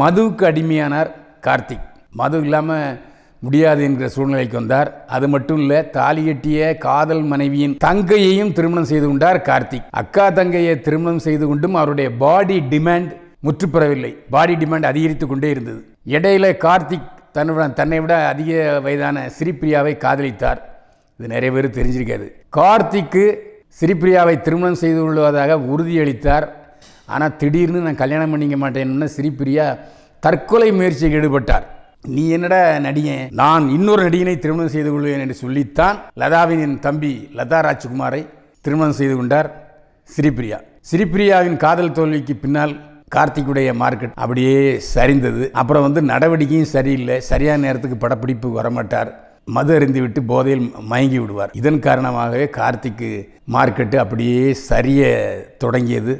மதுவுக்கு அடிமையானார் கார்த்திக் மது இல்லாமல் முடியாது என்கிற சூழ்நிலைக்கு வந்தார் அது மட்டும் இல்லை தாலி எட்டிய காதல் மனைவியின் தங்கையையும் திருமணம் செய்து கொண்டார் கார்த்திக் அக்கா தங்கையை திருமணம் செய்து கொண்டும் அவருடைய பாடி டிமாண்ட் முற்றுப்பெறவில்லை பாடி டிமாண்ட் அதிகரித்து கொண்டே இருந்தது இடையில கார்த்திக் தன்னுடன் தன்னை விட அதிக வயதான சிரிப்பிரியாவை காதலித்தார் இது நிறைய பேர் தெரிஞ்சிருக்காது கார்த்திக்கு சிரிப்பிரியாவை திருமணம் செய்து கொள்வதாக உறுதியளித்தார் ஆனால் திடீர்னு நான் கல்யாணம் பண்ணிக்க மாட்டேன்னு சிரிப்பிரியா தற்கொலை முயற்சிக்கு ஈடுபட்டார் நீ என்னடா நடிகன் நான் இன்னொரு நடிகனை திருமணம் செய்து கொள்வேன் என்று சொல்லித்தான் லதாவின் என் தம்பி லதா ராஜ்குமாரை திருமணம் செய்து கொண்டார் சிரிப்பிரியா சிரிப்பிரியாவின் காதல் தோல்விக்கு பின்னால் கார்த்திக்குடைய மார்க்கெட் அப்படியே சரிந்தது அப்புறம் வந்து நடவடிக்கையும் சரியில்லை சரியான நேரத்துக்கு படப்பிடிப்பு வரமாட்டார் மது அறிந்து விட்டு போதையில் மயங்கி விடுவார் இதன் காரணமாகவே கார்த்திக்கு மார்க்கெட்டு அப்படியே சரிய தொடங்கியது